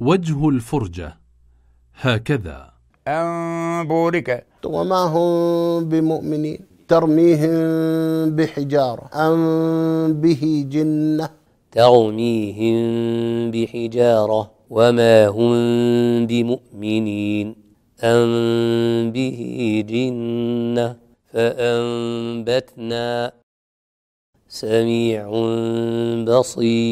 وجه الفرجة هكذا أنبورك وما هم بمؤمنين ترميهم بحجارة أم به جنة ترميهم بحجارة وما هم بمؤمنين أم به جنة فأنبتنا سميع بصير